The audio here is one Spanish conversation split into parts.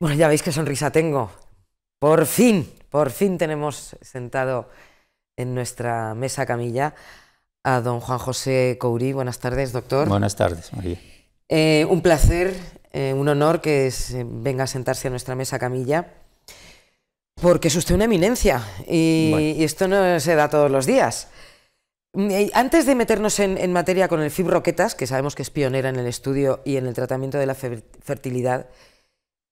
Bueno, ya veis qué sonrisa tengo. Por fin, por fin tenemos sentado en nuestra mesa camilla a don Juan José Courí. Buenas tardes, doctor. Buenas tardes, María. Eh, un placer, eh, un honor que eh, venga a sentarse a nuestra mesa camilla, porque es usted una eminencia y, esto no se da todos los días. Mm, antes de meternos en, materia con el fibroquetas, que sabemos que es pionera en el estudio y en el tratamiento de la fertilidad,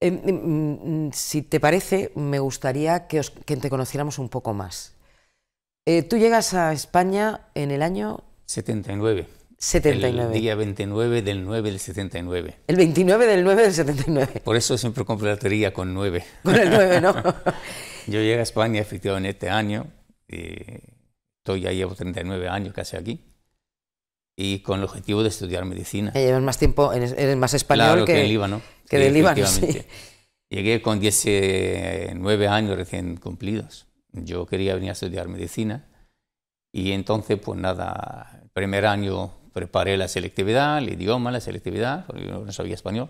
eh, si te parece, me gustaría que, te conociéramos un poco más. Eh, tú llegas a España en el año... 79. 79. El día 29 del 9 del 79. El 29 del 9 del 79. Por eso siempre compro la teoría con 9. Con el 9, ¿no? Yo llegué a España efectivamente en este año. Eh, estoy ya llevo 39 años casi aquí y con el objetivo de estudiar medicina. llevas más tiempo, eres, más español que, que, en Líbano. Que Líbano, sí. Llegué con 19 años recién cumplidos. Yo quería venir a estudiar medicina y entonces, pues nada, el primer año preparé la selectividad, el idioma, la selectividad, porque yo no sabía español.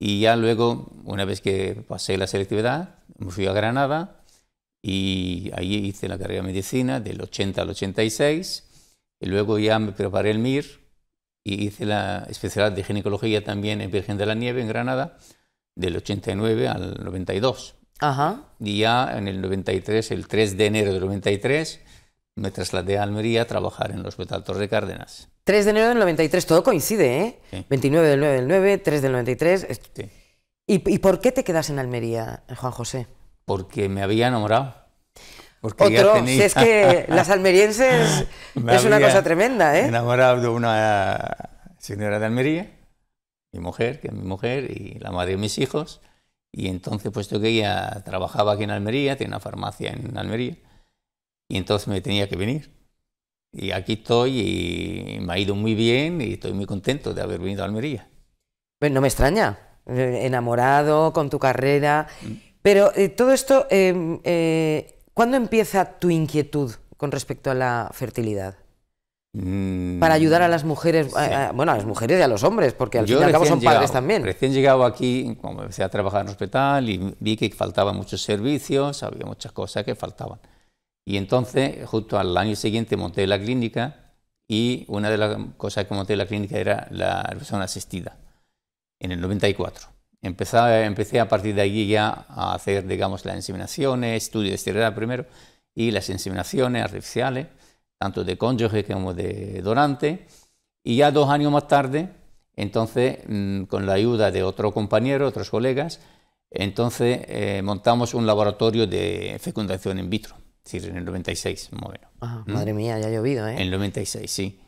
Y ya luego, una vez que pasé la selectividad, me fui a Granada y ahí hice la carrera de medicina del 80 al 86 y luego ya me preparé el MIR y hice la especialidad de ginecología también en Virgen de la Nieve, en Granada, del 89 al 92. Ajá. Y ya en el 93, el 3 de enero del 93, me trasladé a Almería a trabajar en el Hospital Torre Cárdenas. 3 de enero del 93, todo coincide, ¿eh? 29 del 9 del 9, 3 del 93. ¿Y, ¿Y por qué te quedas en Almería, Juan José? Porque me había enamorado. Porque Otro, si es que las almerienses es una cosa tremenda, ¿eh? enamorado de una señora de Almería, mi mujer, que es mi mujer, y la madre de mis hijos. Y entonces, puesto que ella trabajaba aquí en Almería, tiene una farmacia en Almería, y entonces me tenía que venir. Y aquí estoy y me ha ido muy bien y estoy muy contento de haber venido a Almería. Pues no me extraña, eh, enamorado con tu carrera. Mm. Pero eh, todo esto eh, ¿Cuándo empieza tu inquietud con respecto a la fertilidad? Mm. Para ayudar a las mujeres, bueno, a las mujeres y a los hombres, porque al final fin y al cabo son padres también. Recién llegado aquí, como empecé a trabajar en el hospital y vi que faltaban muchos servicios, había muchas cosas que faltaban. Y entonces, justo al año siguiente, monté la clínica y una de las cosas que monté en la clínica era la persona asistida, en el 94. Empezaba, empecé a partir de allí ya a hacer, digamos, las inseminaciones, estudios de esterilidad primero, y las inseminaciones artificiales, tanto de cónyuge como de donante. Y ya dos años más tarde, entonces, mm, con la ayuda de otro compañero, otros colegas, entonces eh, montamos un laboratorio de fecundación in vitro, es decir, en el 96 más ¿Mm? Madre mía, ya ha llovido, ¿eh? En el 96, sí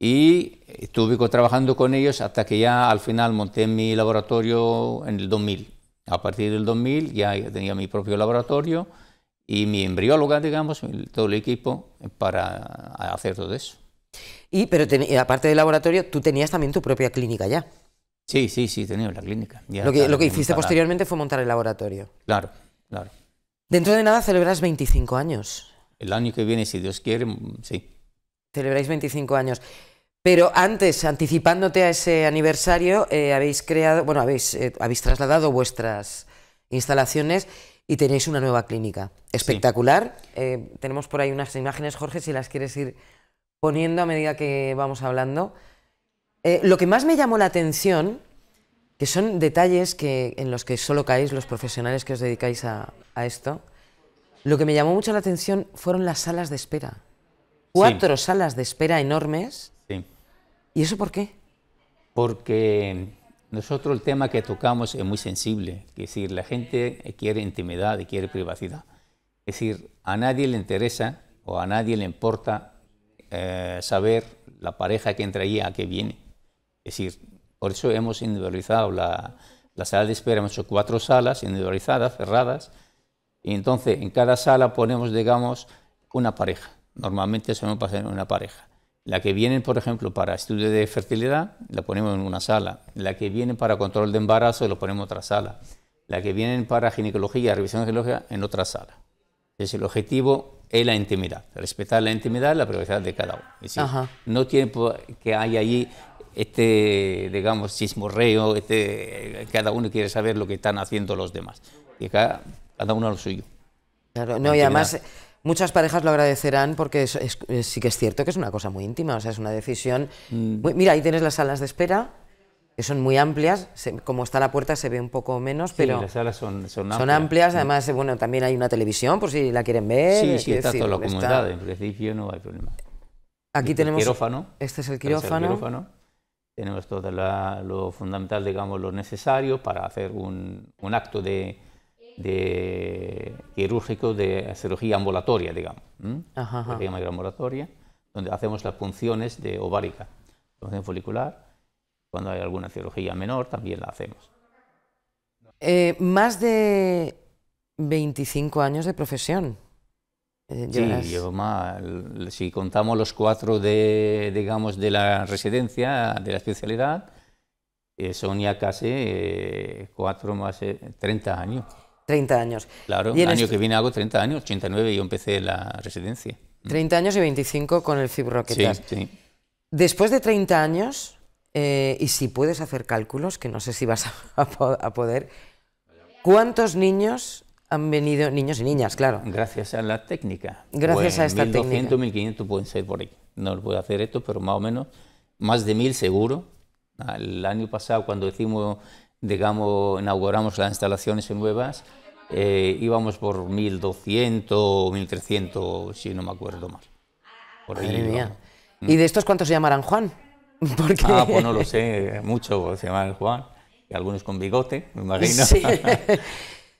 y estuve trabajando con ellos hasta que ya al final monté mi laboratorio en el 2000. A partir del 2000 ya tenía mi propio laboratorio y mi embrióloga, digamos, todo el equipo para hacer todo eso. Y pero aparte del laboratorio, tú tenías también tu propia clínica ya. Sí, sí, sí, tenía la clínica. lo que, lo que hiciste posteriormente fue montar el laboratorio. Claro, claro. Dentro de nada celebras 25 años. El año que viene, si Dios quiere, sí. Celebráis 25 años. Pero antes, anticipándote a ese aniversario, eh, habéis creado, bueno, eh, habéis, trasladado vuestras instalaciones y tenéis una nueva clínica. Espectacular. Eh, tenemos por ahí unas imágenes, Jorge, si las quieres ir poniendo a medida que vamos hablando. lo que más me llamó la atención, que son detalles en los que solo caéis los profesionales que os dedicáis a, esto, lo que me llamó mucho la atención fueron las salas de espera. Cuatro salas de espera enormes ¿Y eso por qué? Porque nosotros el tema que tocamos es muy sensible, es decir, la gente quiere intimidad y quiere privacidad. Es decir, a nadie le interesa o a nadie le importa eh, saber la pareja que entra ahí a qué viene. Es decir, por eso hemos individualizado la, sala de espera, hemos hecho cuatro salas individualizadas, cerradas, y entonces en cada sala ponemos, digamos, una pareja. Normalmente solemos en una pareja. La que vienen, por ejemplo, para estudio de fertilidad, la ponemos en una sala. La que viene para control de embarazo, la ponemos en otra sala. La que vienen para ginecología, revisión ginecológica, en otra sala. Entonces, el objetivo es la intimidad, respetar la intimidad y la privacidad de cada uno. no tiene que hay allí este, digamos, chismorreo, este, cada uno quiere saber lo que están haciendo los demás. Y cada, cada uno lo suyo. Claro, no, y además muchas parejas lo agradecerán porque eh, sí que es cierto que es una cosa muy íntima, o sea, es una decisión... Mm. mira, ahí tienes las salas de espera, que son muy amplias, como está la puerta se ve un poco menos, sí, pero... las salas son, amplias. además, eh, bueno, también hay una televisión por si la quieren ver. Sí, eh, sí, está toda la comunidad, en principio no hay problema. Aquí este tenemos... El quirófano. Este es el este quirófano. Tenemos todo lo fundamental, digamos, lo necesario para hacer un acto de de quirúrgico de cirugía ambulatoria, digamos. ambulatoria, donde hacemos las punciones de ovárica, punción folicular. Cuando hay alguna cirugía menor, también la hacemos. Eh, más de 25 años de profesión. Eh, sí, si contamos los cuatro de, digamos, de la residencia, de la especialidad, eh, son ya casi cuatro más 30 años. 30 años. Claro, el año que viene hago 30 años, 89 yo empecé la residencia. 30 mm. años y 25 con el Fibro sí, sí. Después de 30 años, eh, y si puedes hacer cálculos, que no sé si vas a, poder, ¿cuántos niños han venido, niños y niñas, claro? Gracias a la técnica. Gracias pues a esta técnica. 1.200, 1.500 pueden ser por ahí. No lo puedo hacer esto, pero más o menos, más de 1.000 seguro. El año pasado, cuando hicimos digamos, inauguramos las instalaciones nuevas, eh, íbamos por 1.200 o 1.300, si no me acuerdo mal. mía. ¿Y de estos cuántos se llamarán Juan? Porque... Ah, pues no lo sé, muchos pues se llaman Juan, y algunos con bigote, me imagino.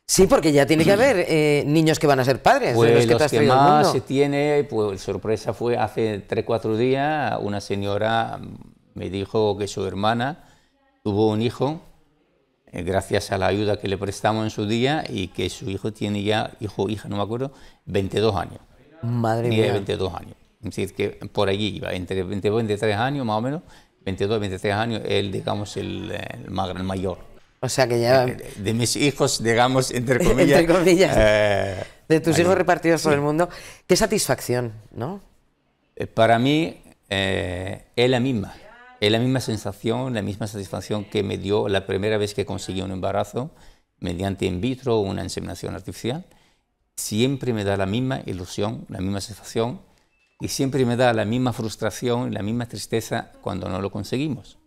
Sí. porque ya tiene que haber eh, niños que van a ser padres. Pues los que, más se tiene, pues sorpresa fue hace 3-4 días, una señora me dijo que su hermana tuvo un hijo eh, gracias a la ayuda que le prestamos en su día y que su hijo tiene ya, hijo hija, no me acuerdo, 22 años. Madre mía. 22 años. Es decir, que por allí iba, entre 22 23 años más o menos, 22 23 años, él, digamos, el, mayor. O sea que ya... Eh, eh, de, mis hijos, digamos, entre comillas. de tus hijos repartidos por el mundo. Qué satisfacción, ¿no? Para mí, es la misma. Es la misma sensación, la misma satisfacción que me dio la primera vez que conseguí un embarazo mediante in vitro o una inseminación artificial. Siempre me da la misma ilusión, la misma sensación y siempre me da la misma frustración y la misma tristeza cuando no lo conseguimos.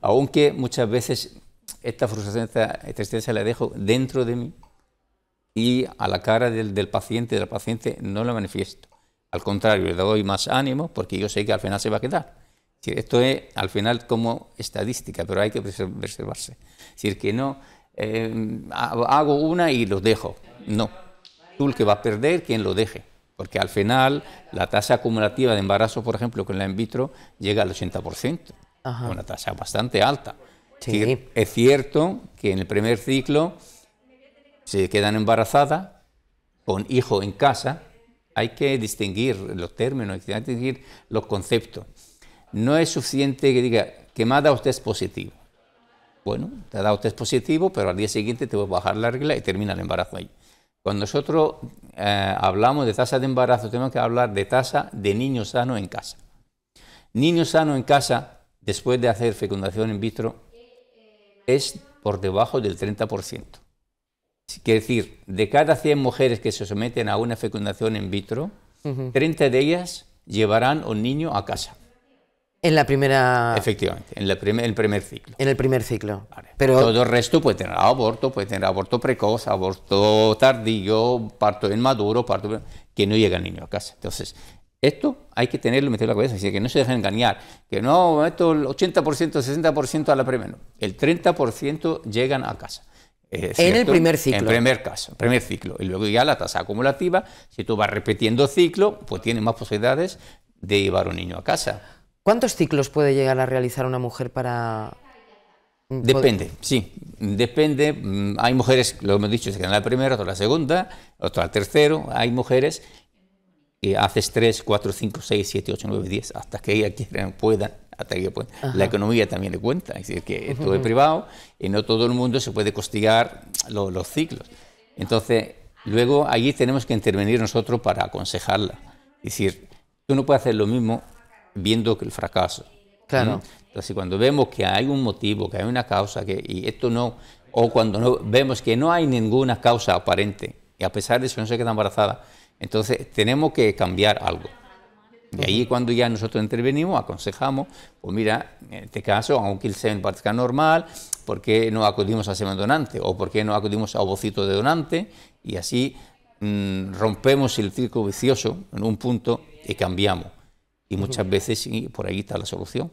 Aunque muchas veces esta frustración, esta tristeza la dejo dentro de mí y a la cara del, del paciente, del paciente, no la manifiesto. Al contrario, le doy más ánimo porque yo sé que al final se va a quedar esto es al final como estadística, pero hay que preservarse. Es decir, que no eh, hago una y lo dejo. No. Tú el que va a perder, quien lo deje. Porque al final la tasa acumulativa de embarazo, por ejemplo, con la in vitro, llega al 80%. Una tasa bastante alta. Es cierto que en el primer ciclo se quedan embarazadas con hijo en casa. Hay que distinguir los términos, hay que distinguir los conceptos no es suficiente que diga que me ha dado test positivo. Bueno, te ha dado test positivo, pero al día siguiente te voy a bajar la regla y termina el embarazo ahí. Cuando nosotros eh, hablamos de tasa de embarazo, tenemos que hablar de tasa de niño sano en casa. Niño sano en casa, después de hacer fecundación in vitro, es por debajo del 30%. Quiere decir, de cada 100 mujeres que se someten a una fecundación in vitro, 30 de ellas llevarán un niño a casa. En la primera. Efectivamente, en la el primer ciclo. En el primer ciclo. Pero... Todo el resto puede tener aborto, puede tener aborto precoz, aborto tardío, parto inmaduro, parto. que no llega el niño a casa. Entonces, esto hay que tenerlo metido en la cabeza, así que no se dejen engañar. Que no, esto el 80%, 60% a la primera. El 30% llegan a casa. en el primer ciclo. En primer caso, primer ciclo. Y luego ya la tasa acumulativa, si tú vas repitiendo ciclo, pues tienes más posibilidades de llevar un niño a casa. ¿Cuántos ciclos puede llegar a realizar una mujer para...? Mm, depende, sí, depende. Mm, hay mujeres, lo hemos dicho, se quedan la primera, o la segunda, otra la tercera. Hay mujeres que haces tres, cuatro, cinco, seis, siete, ocho, nueve, diez, hasta que ella quiera, pueda, hasta que La economía también le cuenta, es decir, que esto es privado y no todo el mundo se puede costigar los ciclos. Entonces, luego allí tenemos que intervenir nosotros para aconsejarla. Es decir, tú no puedes hacer lo mismo viendo que el fracaso. Claro. Entonces, cuando vemos que hay un motivo, que hay una causa, que, y esto no, o cuando vemos que no hay ninguna causa aparente, y a pesar de eso no se queda embarazada, entonces tenemos que cambiar algo. De ahí cuando ya nosotros intervenimos, aconsejamos, pues mira, en este caso, aunque el semen en normal, ¿por qué no acudimos a semen donante? ¿O por qué no acudimos a ovocito de donante? Y así mm, rompemos el círculo vicioso en un punto y cambiamos. Y muchas veces por ahí está la solución.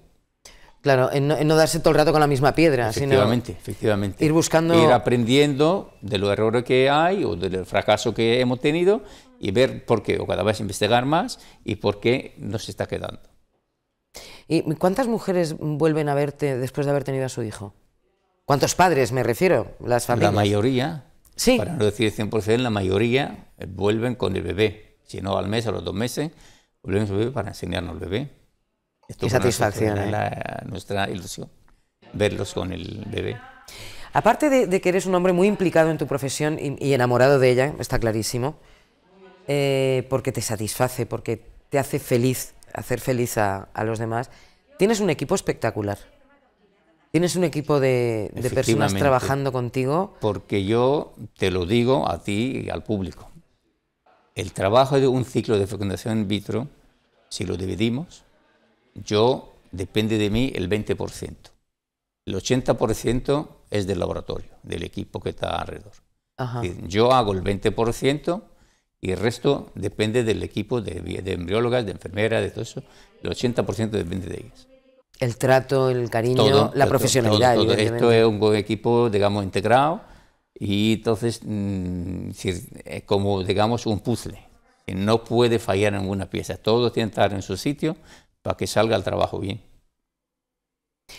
Claro, en no, darse todo el rato con la misma piedra, efectivamente, sino efectivamente. ir buscando... Ir aprendiendo de los errores que hay o del fracaso que hemos tenido y ver por qué, o cada vez investigar más y por qué nos está quedando. ¿Y cuántas mujeres vuelven a verte después de haber tenido a su hijo? ¿Cuántos padres me refiero? Las familias. La mayoría, ¿Sí? para no decir 100%, la mayoría vuelven con el bebé, si no al mes, a los dos meses, Volvemos para enseñarnos al bebé. Qué satisfacción. ¿eh? nuestra ilusión, verlos con el bebé. Aparte de, que eres un hombre muy implicado en tu profesión y, enamorado de ella, está clarísimo, eh, porque te satisface, porque te hace feliz, hacer feliz a, los demás, tienes un equipo espectacular. Tienes un equipo de personas trabajando contigo. Porque yo te lo digo a ti y al público el trabajo de un ciclo de fecundación in vitro, si lo dividimos, yo depende de mí el 20%. El 80% es del laboratorio, del equipo que está alrededor. Yo hago el 20% y el resto depende del equipo de, embriólogas, de enfermeras, de todo eso. El 80% depende de ellas. El trato, el cariño, la profesionalidad. Todo, esto es un equipo, digamos, integrado y entonces mm, es eh, como digamos un puzzle, que no puede fallar en pieza, todo tiene que estar en su sitio para que salga el trabajo bien.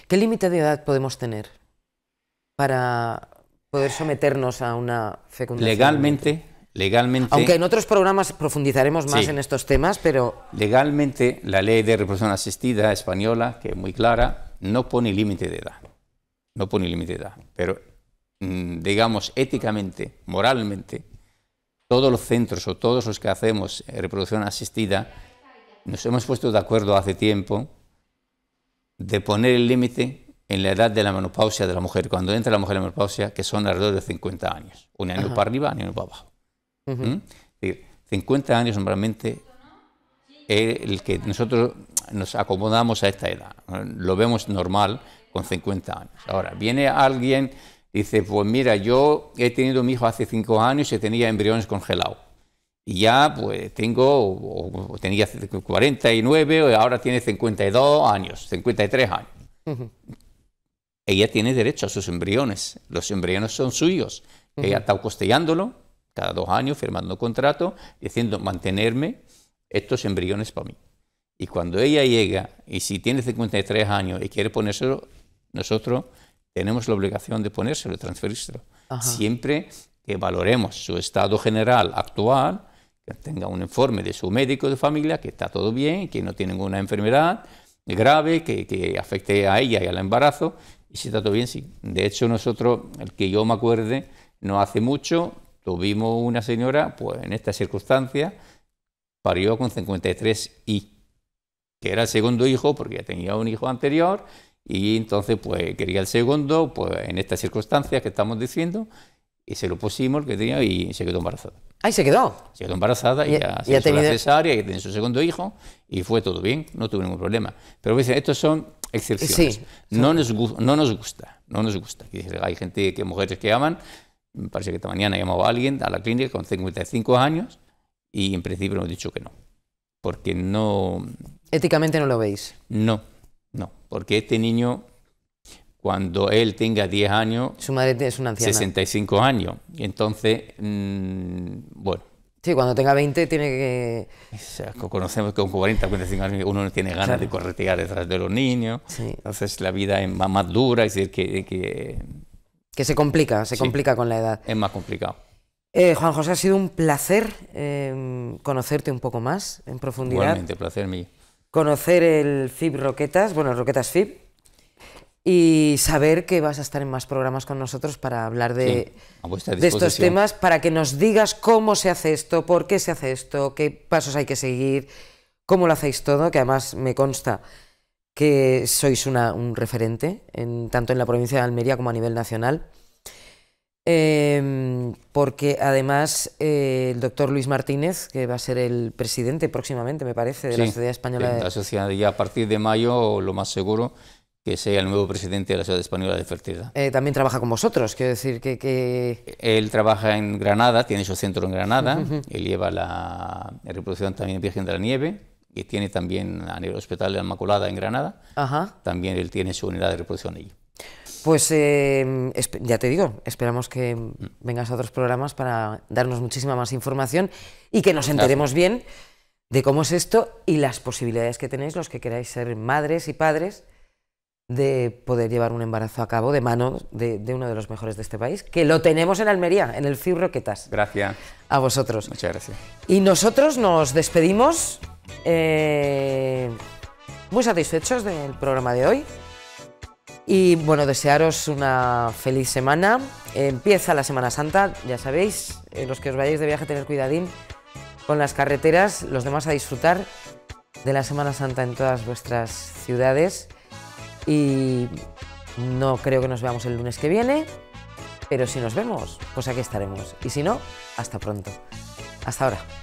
¿Qué límite de edad podemos tener para poder someternos a una fecundación? Legalmente, legalmente... Aunque en otros programas profundizaremos más en estos temas, pero... Legalmente, la ley de reproducción asistida española, que es muy clara, no pone límite de edad. No pone límite de edad. Pero Mm, digamos, éticamente, moralmente, todos los centros o todos los que hacemos eh, reproducción asistida, nos hemos puesto de acuerdo hace tiempo de poner el límite en la edad de la menopausia de la mujer, cuando entra la mujer en la menopausia, que son alrededor de 50 años, un año para arriba, un año para abajo. 50 ¿Mm? años normalmente es el que nosotros nos acomodamos a esta edad, lo vemos normal con 50 años. Ahora, viene alguien Dice, pues mira, yo he tenido mi hijo hace cinco años y tenía embriones congelados. Y ya, pues tengo, tenía 49, y ahora tiene 52 años, 53 años. Ella tiene derecho a sus embriones. Los embriones son suyos. Ella está costellándolo cada dos años, firmando contrato, diciendo, mantenerme estos embriones para mí. Y cuando ella llega, y si tiene 53 años y quiere ponérselo, nosotros tenemos la obligación de ponérselo, de transferírselo. Siempre que valoremos su estado general actual, que tenga un informe de su médico de familia, que está todo bien, que no tiene ninguna enfermedad grave que, que afecte a ella y al embarazo, y si está todo bien, sí. De hecho, nosotros, el que yo me acuerde, no hace mucho tuvimos una señora, pues en esta circunstancia... parió con 53 y... que era el segundo hijo, porque ya tenía un hijo anterior, y entonces, pues quería el segundo, pues en estas circunstancias que estamos diciendo, y se lo pusimos, el que tenía, y se quedó embarazada. ahí se quedó! Se quedó embarazada y, y ya, se cesárea, y tiene su segundo hijo, y fue todo bien, no tuvimos ningún problema. Pero dicen, estos son excepciones. no, Nos, no nos gusta, no nos gusta. Hay gente, que mujeres que aman, me parece que esta mañana llamaba a alguien a la clínica con 55 años, y en principio hemos dicho que no. Porque no... Éticamente no lo veis. No, porque este niño, cuando él tenga 10 años... Su madre es una anciana. 65 años. Y Entonces, mm, bueno, Sí, cuando tenga 20 tiene que... O sea, conocemos que con 40, 45 años uno no tiene ganas de corretear detrás de los niños. Entonces la vida es más, dura, es decir, que, eh, que... Eh, que se complica, se complica con la edad. Es más complicado. Eh, Juan José, ha sido un placer conocerte un poco más en profundidad. Igualmente, placer mío conocer el FIB Roquetas, bueno, Roquetas FIB, y saber que vas a estar en más programas con nosotros para hablar de, de estos temas, para que nos digas cómo se hace esto, por qué se hace esto, qué pasos hay que seguir, cómo lo hacéis todo, que además me consta que sois una, un referente, tanto en la provincia de Almería como a nivel nacional. Eh, porque además eh, el doctor Luis Martínez, que va a ser el presidente próximamente, me parece, de la Sociedad Española de... La sociedad ya a partir de mayo, lo más seguro, que sea el nuevo presidente de la Sociedad Española de Fertilidad. Eh, también trabaja con vosotros, quiero decir que, Él trabaja en Granada, tiene su centro en Granada, él lleva la reproducción también Virgen de la Nieve, y tiene también a nivel hospital de la Inmaculada en Granada, Ajá. también él tiene su unidad de reproducción allí. Pues em, ya te digo, esperamos que vengas a otros programas para darnos muchísima más información y que nos enteremos bien de cómo es esto y las posibilidades que tenéis los que queráis ser madres y padres de poder llevar un embarazo a cabo de mano de, uno de los mejores de este país, que lo tenemos en Almería, en el CIU Roquetas. Gracias. A vosotros. Muchas gracias. Y nosotros nos despedimos eh, muy satisfechos del programa de hoy. Y bueno, desearos una feliz semana. Empieza la Semana Santa, ya sabéis, eh, los que os vayáis de viaje, tener cuidadín con las carreteras, los demás a disfrutar de la Semana Santa en todas vuestras ciudades. Y no creo que nos veamos el lunes que viene, pero si nos vemos, pues aquí estaremos. Y si no, hasta pronto. Hasta ahora.